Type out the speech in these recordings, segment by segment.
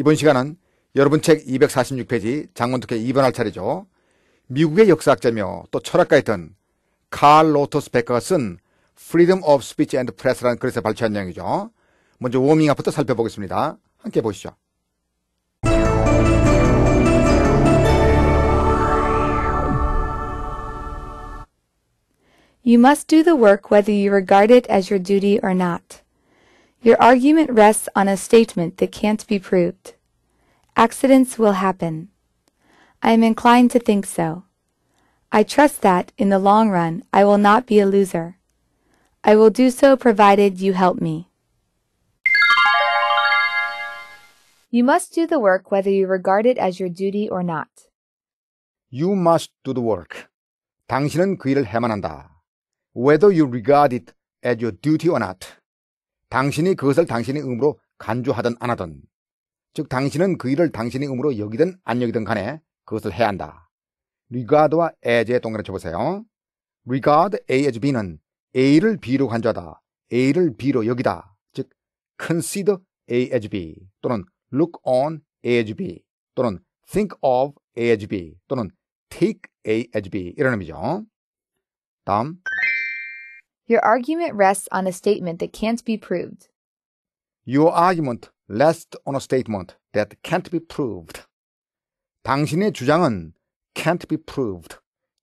이번 시간은 여러분 책 246페이지 장문특혜 2번할 차례죠. 미국의 역사학자며 또 철학가였던 칼 로토스 베커가 쓴 Freedom of Speech and Press라는 글에서 발췌한 내용이죠. 먼저 워밍업부터 살펴보겠습니다. 함께 보시죠. You must do the work whether you regard it as your duty or not. Your argument rests on a statement that can't be proved. Accidents will happen. I am inclined to think so. I trust that, in the long run, I will not be a loser. I will do so provided you help me. You must do the work whether you regard it as your duty or not. You must do the work. 당신은 그 일을 해만 한다. Whether you regard it as your duty or not. 당신이 그것을 당신의 의무로 간주하든 안 하든 즉 당신은 그 일을 당신의 의무로 여기든 안 여기든 간에 그것을 해야 한다. regard와 as의 동그라미 쳐보세요. regard A as B는 A를 B로 간주하다. A를 B로 여기다. 즉 consider A as B 또는 look on A as B 또는 think of A as B 또는 take A as B 이런 의미죠. 다음 Your argument rests on a statement that can't be proved. Your argument rest on a statement that can't be proved. 당신의 주장은 can't be proved.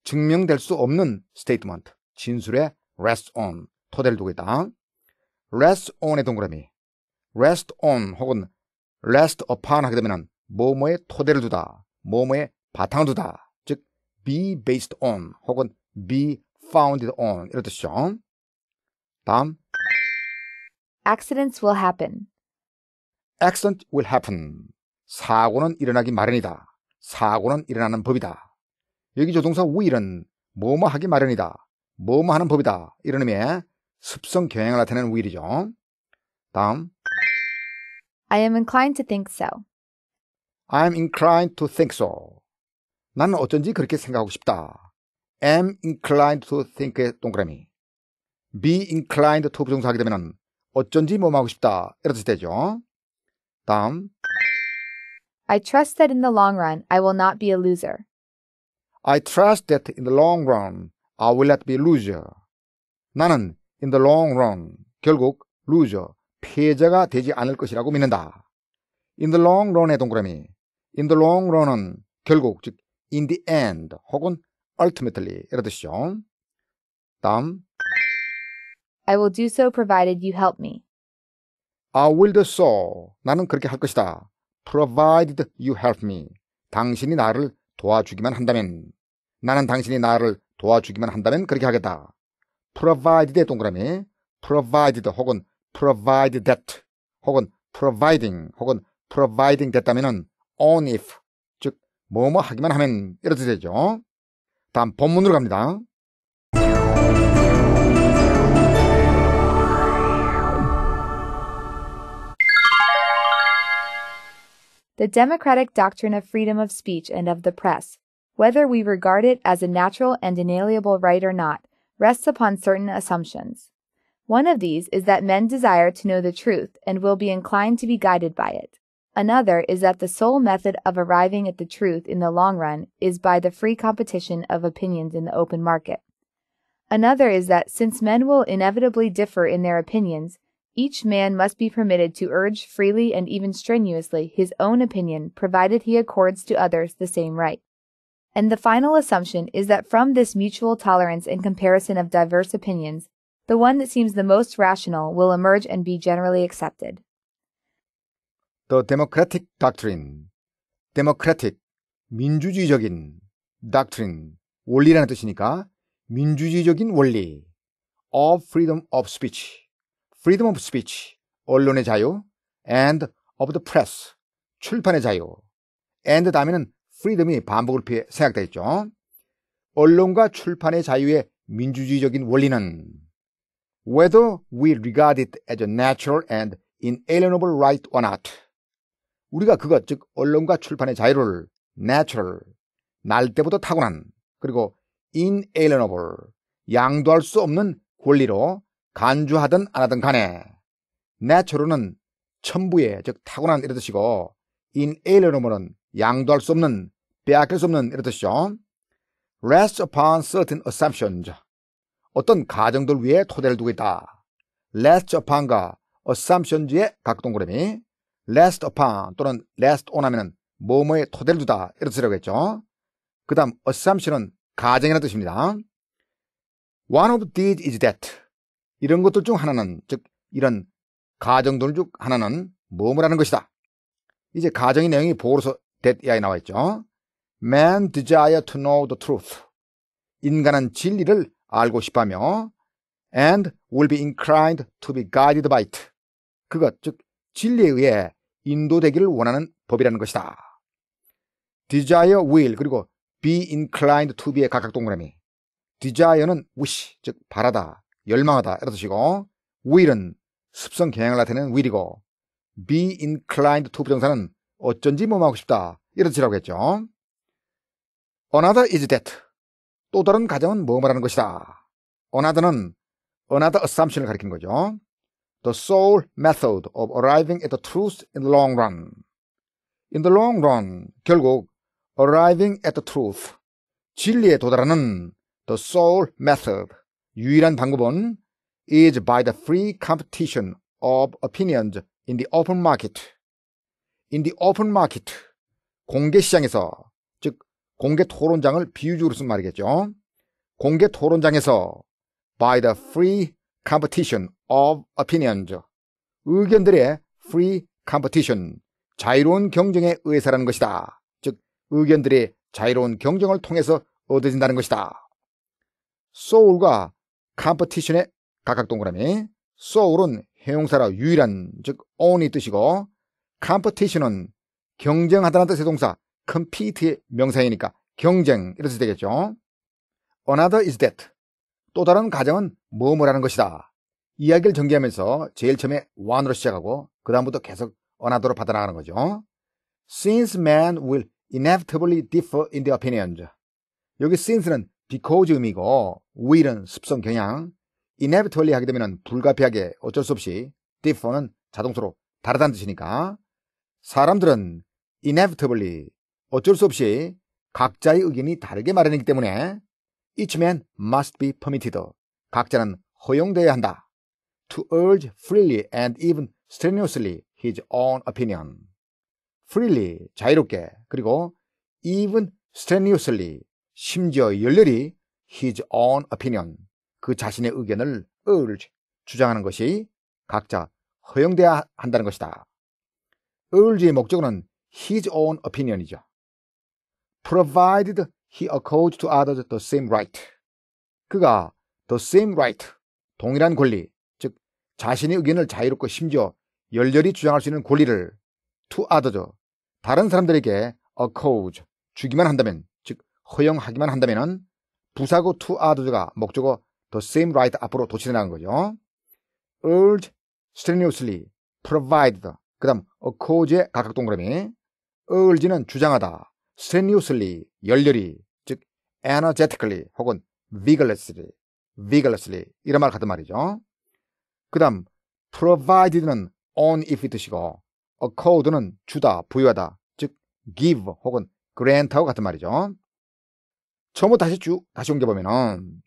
증명될 수 없는 statement. 진술에 rest on. 토대를 두고 있다. rest on의 동그라미. rest on 혹은 rest upon 하게 되면 뭐뭐에 토대를 두다. 뭐뭐에 바탕을 두다. 즉, be based on 혹은 be founded on 이런 뜻이죠. 다음. Accidents will happen. accident will happen. 사고는 일어나기 마련이다. 사고는 일어나는 법이다. 여기 조동사 will은 뭐뭐 하기 마련이다. 뭐뭐 하는 법이다. 이런 의미의 습성 경향을 나타내는 will이죠. 다음 I am inclined to think so. I am inclined to think so. 나는 어쩐지 그렇게 생각하고 싶다. am inclined to think의 동그라미. be inclined to 부정사하게 그 되면 어쩐지 뭐뭐 하고 싶다. 이렇 뜻이 되죠. 다음 I trust that in the long run I will not be a loser. I trust that in the long run I will not be a loser. 나는 in the long run 결국 loser 패자가 되지 않을 것이라고 믿는다. in the long run의 동그라미 in the long run은 결국 즉 in the end 혹은 ultimately 이런 뜻이죠. 다음 I will do so provided you help me. I will so. 나는 그렇게 할 것이다. Provided you help me. 당신이 나를 도와주기만 한다면. 나는 당신이 나를 도와주기만 한다면 그렇게 하겠다. Provided의 동그라미. Provided 혹은 provided that 혹은 providing 혹은 providing 됐다면은 on if 즉 뭐 뭐 하기만 하면 이렇게 되죠. 다음 본문으로 갑니다. the democratic doctrine of freedom of speech and of the press, whether we regard it as a natural and inalienable right or not, rests upon certain assumptions. One of these is that men desire to know the truth and will be inclined to be guided by it. Another is that the sole method of arriving at the truth in the long run is by the free competition of opinions in the open market. Another is that since men will inevitably differ in their opinions, each man must be permitted to urge freely and even strenuously his own opinion, provided he accords to others the same right. And the final assumption is that from this mutual tolerance and comparison of diverse opinions, the one that seems the most rational will emerge and be generally accepted. The democratic doctrine. democratic 민주주의적인 doctrine 원리라는 뜻이니까 민주주의적인 원리 of freedom of speech freedom of speech, 언론의 자유, and of the press, 출판의 자유, and 다음에는 freedom이 반복을 피해 생각되겠죠. 언론과 출판의 자유의 민주주의적인 원리는 whether we regard it as a natural and inalienable right or not. 우리가 그것, 즉 언론과 출판의 자유를 natural, 날 때부터 타고난, 그리고 inalienable, 양도할 수 없는 권리로 간주하든 안 하든 간에 내처로는 천부의 즉 타고난 이런 뜻이고 인에일러로는 양도할 수 없는 빼앗길 수 없는 이런 뜻이죠. rest upon certain assumptions 어떤 가정들 위에 토대를 두고 있다. rest upon과 assumptions의 각동그램이 rest upon 또는 rest on 하면 뭐뭐에 토대를 두다 이런 뜻이라고 했죠. 그 다음 assumption은 가정이라는 뜻입니다. One of these is that 이런 것들 중 하나는 즉 이런 가정들 중 하나는 뭐뭐라는 것이다. 이제 가정의 내용이 보로서 대야에 나와 있죠. Man desire to know the truth. 인간은 진리를 알고 싶하며 and will be inclined to be guided by it. 그것 즉 진리에 의해 인도되기를 원하는 법이라는 것이다. desire will 그리고 be inclined to be의 각각 동그라미. desire는 wish 즉 바라다. 열망하다 이런 뜻이고 will은 습성 경향을 나타내는 will이고 be inclined to 부정사는 어쩐지 뭐하고 싶다 이런 뜻이라고 했죠. another is that 또 다른 가정은 뭐 말하는 것이다. another는 another assumption을 가리킨 거죠. the sole method of arriving at the truth in the long run. in the long run 결국 arriving at the truth 진리에 도달하는 the sole method 유일한 방법은 is by the free competition of opinions in the open market. in the open market. 공개 시장에서, 즉, 공개 토론장을 비유적으로 쓴 말이겠죠. 공개 토론장에서 by the free competition of opinions. 의견들의 free competition. 자유로운 경쟁에 의해서라는 것이다. 즉, 의견들의 자유로운 경쟁을 통해서 얻어진다는 것이다. 소울과 컴퍼티션의 각각 동그라미 소울은 해용사라 유일한 즉 only 뜻이고 컴퍼티션은 경쟁하다는 뜻의 동사 compete의 명사이니까 경쟁 이런 뜻 되겠죠. another is that 또 다른 가정은 뭐뭐라는 것이다. 이야기를 전개하면서 제일 처음에 one으로 시작하고 그 다음부터 계속 another로 받아나가는 거죠. since men will inevitably differ in their opinions 여기 since는 because 의미고 will은 습성 경향, inevitably 하게 되면 불가피하게 어쩔 수 없이 differ는 자동차로 다르다는 뜻이니까 사람들은 inevitably 어쩔 수 없이 각자의 의견이 다르게 마련이기 때문에 each man must be permitted 각자는 허용되어야 한다 to urge freely and even strenuously his own opinion freely 자유롭게 그리고 even strenuously 심지어 열렬히 his own opinion, 그 자신의 의견을 urge, 주장하는 것이 각자 허용돼야 한다는 것이다. urge의 목적은 his own opinion이죠. provided he accords to others the same right. 그가 the same right, 동일한 권리, 즉 자신의 의견을 자유롭고 심지어 열렬히 주장할 수 있는 권리를 to others, 다른 사람들에게 accords, 주기만 한다면 허용하기만 한다면 부사구 to others가 목적어 the same right 앞으로 도치돼 나간 거죠. urge strenuously provide 그 다음 accords의 각각 동그라미 urge는 주장하다 strenuously 열렬히 즉 energetically 혹은 vigorously vigorously 이런 말 같은 말이죠. 그 다음 provided는 on if 뜻이고 accord는 주다 부여하다 즉 give 혹은 grant하고 같은 말이죠. 처음부터 다시 쭉 다시 옮겨보면은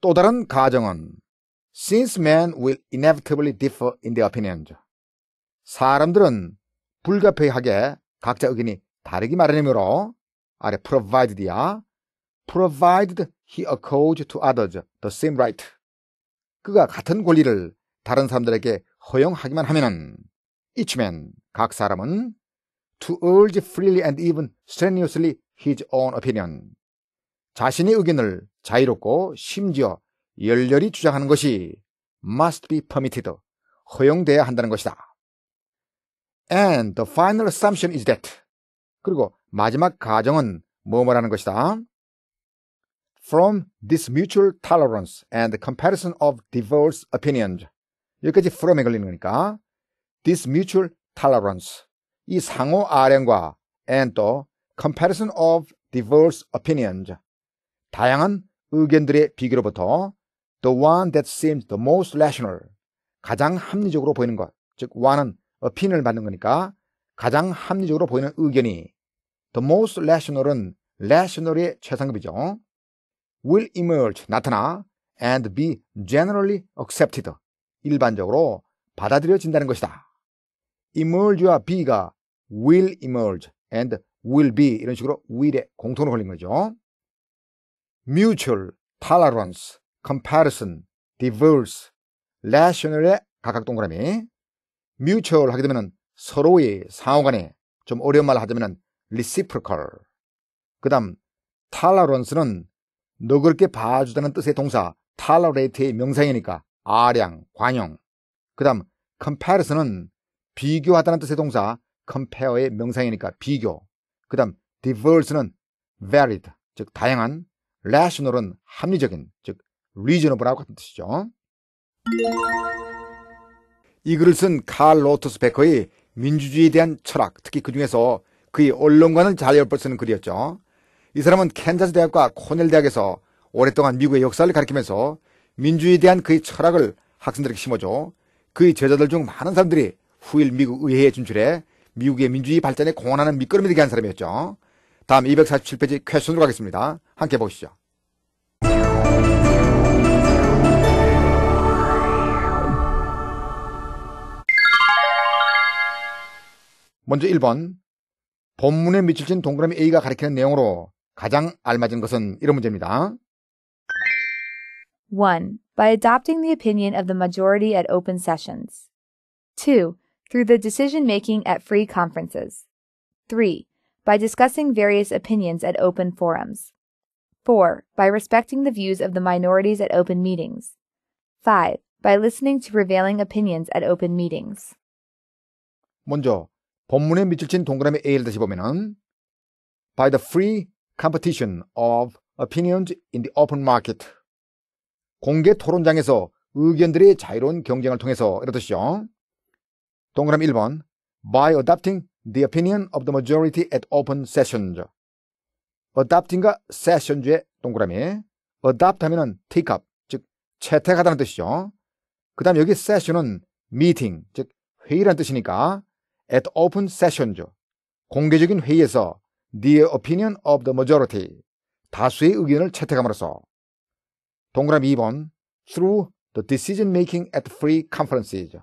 또 다른 가정은 since men will inevitably differ in their opinions 사람들은 불가피하게 각자 의견이 다르기 마련이므로 아래 provided야 provided he accords to others the same right 그가 같은 권리를 다른 사람들에게 허용하기만 하면은 each man 각 사람은 to urge freely and even strenuously his own opinion. 자신의 의견을 자유롭고 심지어 열렬히 주장하는 것이 must be permitted, 허용돼야 한다는 것이다. And the final assumption is that. 그리고 마지막 가정은 뭐뭐라는 것이다. From this mutual tolerance and comparison of diverse opinions. 여기까지 from에 걸리는 거니까. This mutual tolerance. 이 상호 아량과 and 또 Comparison of diverse opinions. 다양한 의견들의 비교로부터 the one that seems the most rational. 가장 합리적으로 보이는 것. 즉, one은 opinion을 받는 거니까 가장 합리적으로 보이는 의견이 the most rational은 rational의 최상급이죠. will emerge, 나타나 and be generally accepted. 일반적으로 받아들여진다는 것이다. emerge와 be가 will emerge and will be 이런 식으로 will에 공통으로 걸린 거죠. mutual, tolerance, comparison, d i v e r s e rational의 각각 동그라미 mutual 하게 되면 서로의 상호간에 좀 어려운 말을 하자면 reciprocal 그 다음 tolerance는 너그럽게 봐주다는 뜻의 동사 tolerate의 명상이니까 아량, 관용 그 다음 comparison은 비교하다는 뜻의 동사 compare의 명상이니까 비교 그 다음 diverse는 varied, 즉 다양한, rational은 합리적인, 즉 reasonable하고 같은 뜻이죠. 이 글을 쓴 칼로터스 베커의 민주주의에 대한 철학, 특히 그 중에서 그의 언론관을잘엿볼수있는 글이었죠. 이 사람은 캔자스 대학과 코넬 대학에서 오랫동안 미국의 역사를 가리키면서 민주에 대한 그의 철학을 학생들에게 심어줘 그의 제자들 중 많은 사람들이 후일 미국 의회에 진출해 미국의 민주주의 발전에 공헌하는 미끄럼이 되게 한 사람이었죠. 다음 247페이지 퀘션으로 가겠습니다. 함께 보시죠. 먼저 1번 본문에 미칠친 동그라미 A가 가리키는 내용으로 가장 알맞은 것은 이런 문제입니다. 1. By adopting the opinion of the majority at open sessions. 2. through the decision making at free conferences. 3. By discussing various opinions at open forums. 4. By respecting the views of the minorities at open meetings. 5. By listening to prevailing opinions at open meetings. 먼저 본문에 밑줄친 동그라미 A를 다시 보면은 by the free competition of opinions in the open market 공개 토론장에서 의견들의 자유로운 경쟁을 통해서 이렇듯이요. 동그라미 1번 by adopting the opinion of the majority at open sessions adopting과 sessions의 동그라미 adopt 하면은 take up 즉 채택하다는 뜻이죠 그 다음 여기 session은 meeting 즉 회의란 뜻이니까 at open sessions 공개적인 회의에서 the opinion of the majority 다수의 의견을 채택함으로써 동그라미 2번 through the decision making at free conferences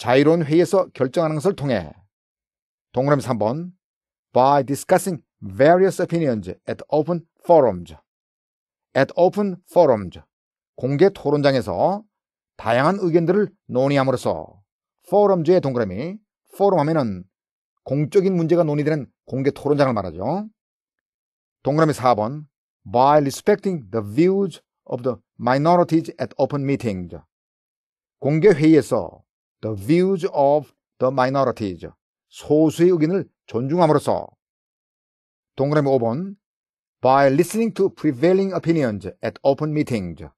자유로운 회의에서 결정하는 것을 통해 동그라미 3번 by discussing various opinions at open forums at open forums 공개 토론장에서 다양한 의견들을 논의함으로써 forums의 동그라미 forum 하면은 공적인 문제가 논의되는 공개 토론장을 말하죠. 동그라미 4번 by respecting the views of the minorities at open meetings 공개 회의에서 the views of the minorities 소수의 의견을 존중함으로써 동그라미 5번 by listening to prevailing opinions at open meetings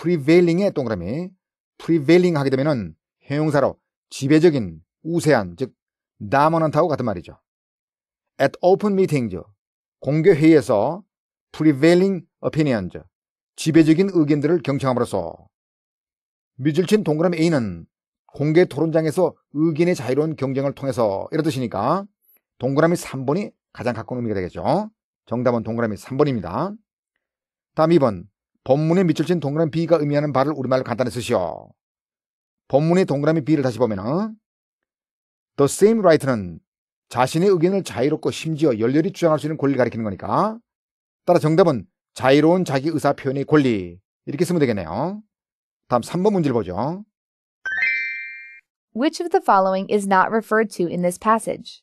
prevailing의 동그라미 prevailing 하게 되면은 형용사로 지배적인 우세한 즉 남원한타고 같은 말이죠. at open meetings 공개 회의에서 prevailing opinions 지배적인 의견들을 경청함으로써 미줄친 동그라미 A는 공개 토론장에서 의견의 자유로운 경쟁을 통해서 이렇듯이니까 동그라미 3번이 가장 가까운 의미가 되겠죠. 정답은 동그라미 3번입니다. 다음 2번 본문에 밑줄친 동그라미 B가 의미하는 바를 우리말로 간단히 쓰시오. 본문의 동그라미 B를 다시 보면은 The same right는 자신의 의견을 자유롭고 심지어 열렬히 주장할 수 있는 권리를 가리키는 거니까 따라 정답은 자유로운 자기 의사 표현의 권리 이렇게 쓰면 되겠네요. 다음 3번 문제를 보죠. Which of the following is not referred to in this passage?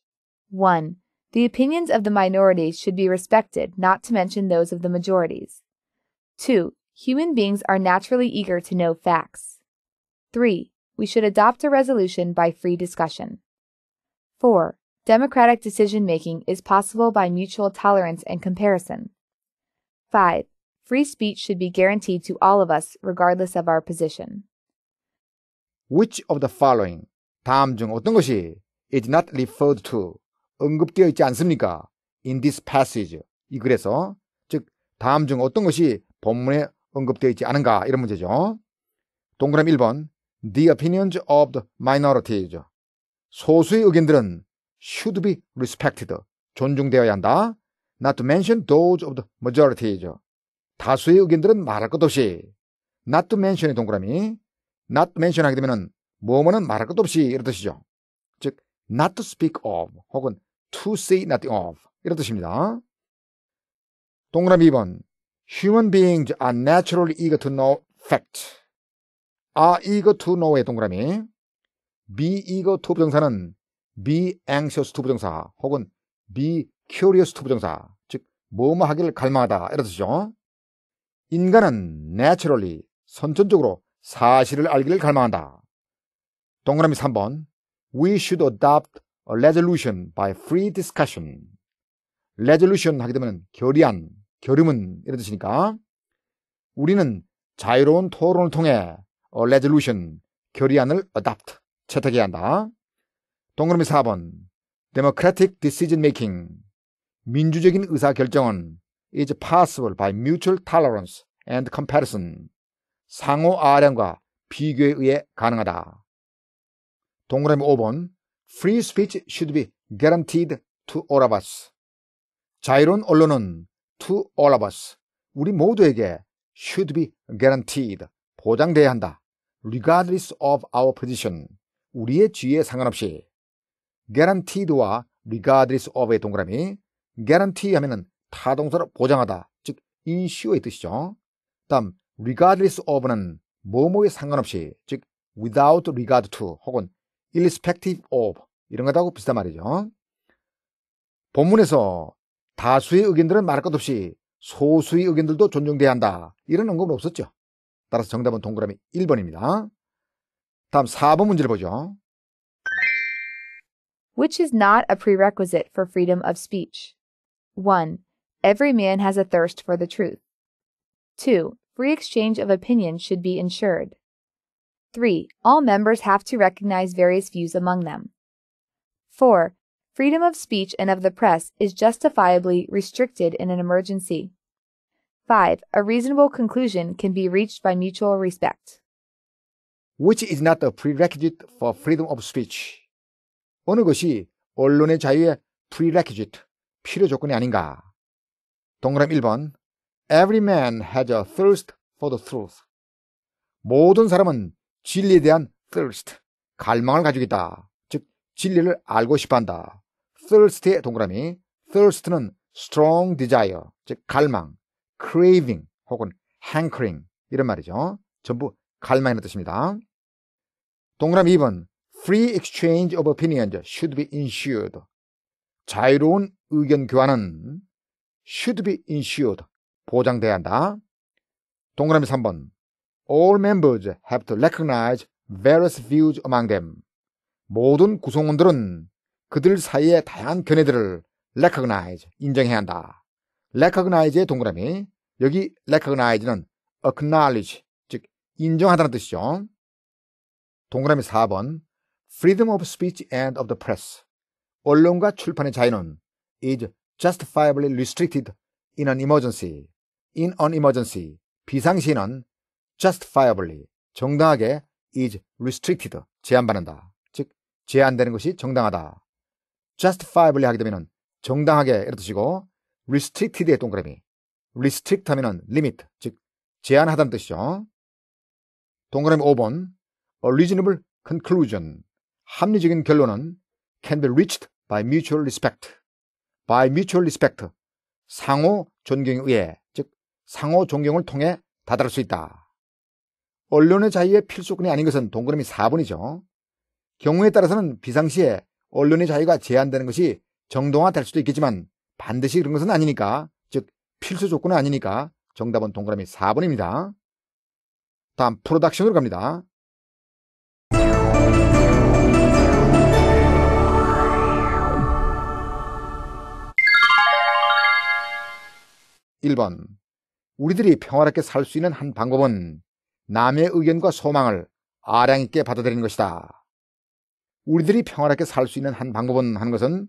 1. The opinions of the minorities should be respected, not to mention those of the majorities. 2. Human beings are naturally eager to know facts. 3. We should adopt a resolution by free discussion. 4. Democratic decision making is possible by mutual tolerance and comparison. 5. Free speech should be guaranteed to all of us, regardless of our position. which of the following 다음 중 어떤 것이 is not referred to 언급되어 있지 않습니까? in this passage 이 글에서 즉 다음 중 어떤 것이 본문에 언급되어 있지 않은가 이런 문제죠. 동그라미 1번 the opinions of the minorities 소수의 의견들은 should be respected 존중되어야 한다. not to mention those of the majorities 다수의 의견들은 말할 것 없이 not to mention의 동그라미 not mention 하게 되면은 뭐뭐는 말할 것도 없이 이런 뜻이죠. 즉 not to speak of 혹은 to say nothing of 이런 뜻입니다. 동그라미 2번 Human beings are naturally eager to know fact. are eager to know의 동그라미 be eager to 부정사는 be anxious to 부정사 혹은 be curious to 부정사 즉 뭐뭐 하길 갈망하다 이런 뜻이죠. 인간은 naturally 선천적으로 사실을 알기를 갈망한다. 동그라미 3번 We should adopt a resolution by free discussion. resolution 하게 되면 결의안, 결의문 이런 뜻이니까 우리는 자유로운 토론을 통해 a resolution, 결의안을 adopt, 채택해야 한다. 동그라미 4번 democratic decision making 민주적인 의사결정은 is possible by mutual tolerance and comparison 상호 아량과 비교에 의해 가능하다. 동그라미 5번 Free speech should be guaranteed to all of us. 자유로운 언론은 to all of us, 우리 모두에게 should be guaranteed, 보장돼야 한다. regardless of our position, 우리의 지위에 상관없이 guaranteed와 regardless of의 동그라미 guarantee 하면은 타동사로 보장하다, 즉 insure의 뜻이죠. 다음 regardless of는 뭐뭐에 상관없이 즉 without regard to 혹은 irrespective of 이런 것하고 비슷한 말이죠. 본문에서 다수의 의견들은 말할 것 없이 소수의 의견들도 존중돼야 한다. 이런 언급은 없었죠. 따라서 정답은 동그라미 1번입니다. 다음 4번 문제를 보죠. Which is not a prerequisite for freedom of speech. 1. Every man has a thirst for the truth. 2. Free exchange of opinion should be ensured. 3. All members have to recognize various views among them. 4. Freedom of speech and of the press is justifiably restricted in an emergency. 5. A reasonable conclusion can be reached by mutual respect. Which is not a prerequisite for freedom of speech. 어느 것이 언론의 자유의 prerequisite, 필요 조건이 아닌가. 동그라미 1번. Every man has a thirst for the truth. 모든 사람은 진리에 대한 thirst, 갈망을 가지고 있다. 즉, 진리를 알고 싶어 한다. thirst의 동그라미, thirst는 strong desire, 즉, 갈망, craving 혹은 hankering 이런 말이죠. 전부 갈망이라는 뜻입니다. 동그라미 2번, free exchange of opinions should be ensured. 자유로운 의견 교환은 should be ensured. 보장돼야 한다. 동그라미 3번. All members have to recognize various views among them. 모든 구성원들은 그들 사이의 다양한 견해들을 recognize, 인정해야 한다. recognize의 동그라미. 여기 recognize는 acknowledge, 즉 인정하다는 뜻이죠. 동그라미 4번. Freedom of speech and of the press. 언론과 출판의 자유는 is justifiably restricted in an emergency. in an emergency 비상시에는 justifiably 정당하게 is restricted 제한받는다. 즉 제한되는 것이 정당하다. justifiably 하게 되면 정당하게 이런 뜻이고 restricted의 동그라미 restrict 하면 limit 즉 제한하다는 뜻이죠. 동그라미 5번 a reasonable conclusion 합리적인 결론은 can be reached by mutual respect by mutual respect 상호 존경에 의해 즉 상호 존경을 통해 다다를 수 있다. 언론의 자유의 필수권이 아닌 것은 동그라미 4번이죠. 경우에 따라서는 비상시에 언론의 자유가 제한되는 것이 정당화될 수도 있겠지만 반드시 그런 것은 아니니까 즉 필수 조건은 아니니까 정답은 동그라미 4번입니다. 다음 프로덕션으로 갑니다. 1번 우리들이 평화롭게 살 수 있는 한 방법은 남의 의견과 소망을 아량 있게 받아들이는 것이다. 우리들이 평화롭게 살 수 있는 한 방법은 하는 것은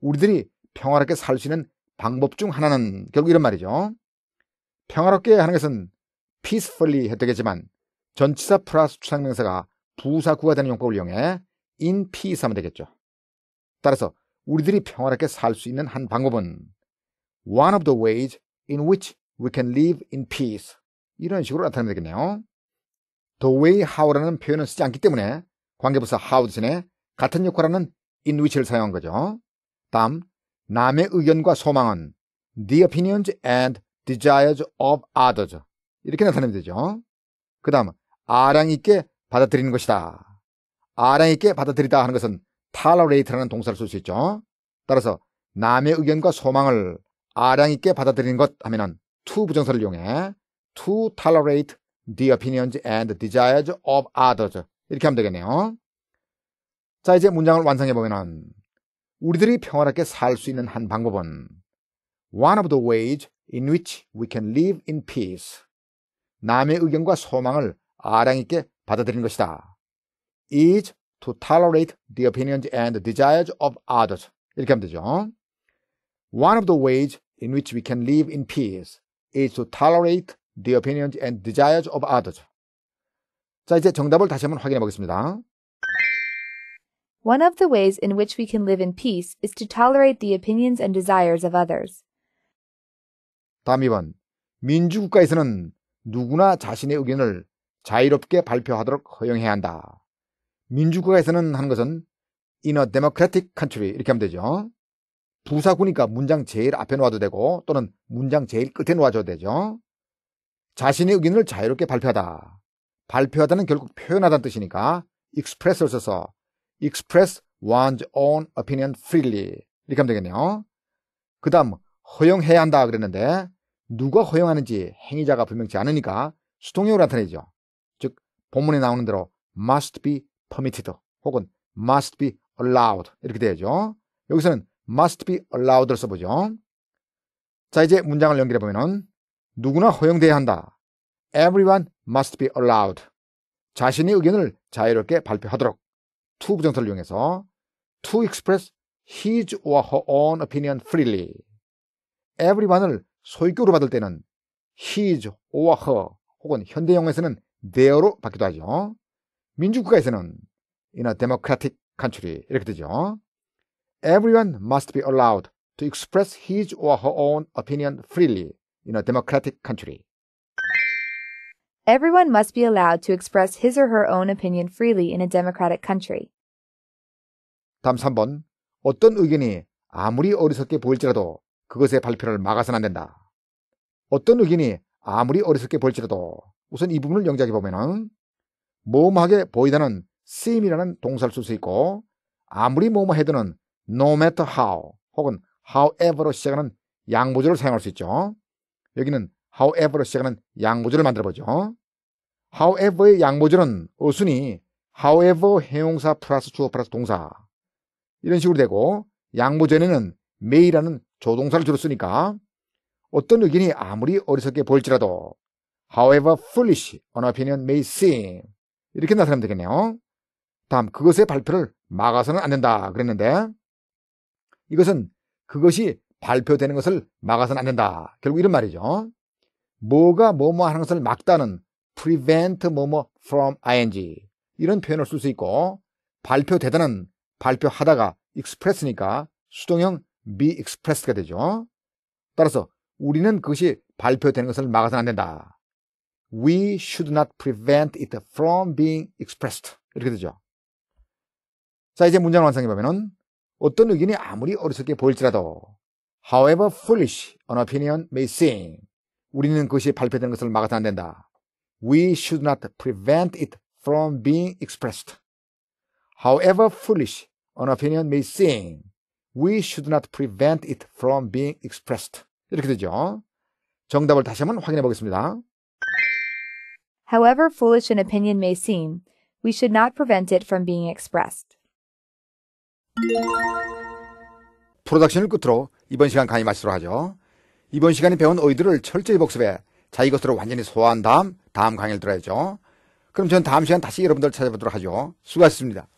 우리들이 평화롭게 살 수 있는 방법 중 하나는 결국 이런 말이죠. 평화롭게 하는 것은 peacefully 해되겠지만 도 전치사 플러스 추상명사가 부사 구가되는 용법을 이용해 in peace 하면 되겠죠. 따라서 우리들이 평화롭게 살 수 있는 한 방법은 one of the ways in which we can live in peace. 이런 식으로 나타내면 되겠네요. the way how라는 표현을 쓰지 않기 때문에 관계부사 how 대신에 같은 역할하는 in which를 사용한 거죠. 다음, 남의 의견과 소망은 the opinions and desires of others. 이렇게 나타내면 되죠. 그 다음, 아량 있게 받아들이는 것이다. 아량 있게 받아들이다 하는 것은 tolerate라는 동사를 쓸 수 있죠. 따라서 남의 의견과 소망을 아량 있게 받아들이는 것 하면은 to 부정사를 이용해 to tolerate the opinions and desires of others 이렇게 하면 되겠네요. 자 이제 문장을 완성해 보면은 우리들이 평화롭게 살 수 있는 한 방법은 one of the ways in which we can live in peace 남의 의견과 소망을 아량 있게 받아들이는 것이다. is to tolerate the opinions and desires of others 이렇게 하면 되죠. One of the ways in which we can live in peace is to tolerate the opinions and desires of others. 자, 이제 정답을 다시 한번 확인해 보겠습니다. One of the ways in which we can live in peace is to tolerate the opinions and desires of others. 다음 2번. 민주국가에서는 누구나 자신의 의견을 자유롭게 발표하도록 허용해야 한다. 민주국가에서는 하는 것은 in a democratic country 이렇게 하면 되죠. 부사구니까 문장 제일 앞에 놓아도 되고 또는 문장 제일 끝에 놓아줘도 되죠. 자신의 의견을 자유롭게 발표하다. 발표하다는 결국 표현하다는 뜻이니까 express를 써서 express one's own opinion freely 이렇게 하면 되겠네요. 그 다음 허용해야 한다 그랬는데 누가 허용하는지 행위자가 분명치 않으니까 수동형으로 나타내죠. 즉 본문에 나오는 대로 must be permitted 혹은 must be allowed 이렇게 되죠. 여기서는 must be allowed를 써보죠. 자, 이제 문장을 연결해 보면은 누구나 허용돼야 한다. Everyone must be allowed. 자신의 의견을 자유롭게 발표하도록 to 부정사를 이용해서 to express his or her own opinion freely. everyone을 소유격으로 받을 때는 his or her 혹은 현대용에서는 their로 받기도 하죠. 민주국가에서는 in a democratic country 이렇게 되죠. everyone must be allowed to express his or her own opinion freely in a democratic country. Everyone must be allowed to express his or her own opinion freely in a democratic country. 다음 3번. 어떤 의견이 아무리 어리석게 보일지라도 그것의 발표를 막아서는 안 된다. 어떤 의견이 아무리 어리석게 보일지라도 우선 이 부분을 영작해 보면은 모험하게 보이다는 seem이라는 동사를 쓸 수 있고 아무리 모험해도는 no matter how 혹은 however로 시작하는 양보조를 사용할 수 있죠. 여기는 however로 시작하는 양보조를 만들어보죠. however의 양보조는 어순이 however 형용사 플러스 주어 플러스 동사 이런 식으로 되고 양보전에는 may라는 조동사를 주로 쓰니까 어떤 의견이 아무리 어리석게 보일지라도 however foolish an opinion may seem 이렇게 나타내면 되겠네요. 다음 그것의 발표를 막아서는 안 된다 그랬는데 이것은 그것이 발표되는 것을 막아서는 안 된다. 결국 이런 말이죠. 뭐가 뭐뭐 하는 것을 막다는 prevent 뭐뭐 from ing 이런 표현을 쓸 수 있고 발표되다는 발표하다가 express니까 수동형 be expressed가 되죠. 따라서 우리는 그것이 발표되는 것을 막아서는 안 된다. We should not prevent it from being expressed. 이렇게 되죠. 자, 이제 문장 을 완성해 보면은 어떤 의견이 아무리 어리석게 보일지라도 however foolish an opinion may seem 우리는 그것이 발표되는 것을 막아서는 안 된다. We should not prevent it from being expressed. However foolish an opinion may seem, we should not prevent it from being expressed. 이렇게 되죠. 정답을 다시 한번 확인해 보겠습니다. However foolish an opinion may seem, we should not prevent it from being expressed. 프로덕션을 끝으로 이번 시간 강의 마치도록 하죠. 이번 시간에 배운 어휘들을 철저히 복습해 자기 것으로 완전히 소화한 다음 다음 강의를 들어야죠. 그럼 전 다음 시간 다시 여러분들 찾아보도록 하죠. 수고하셨습니다.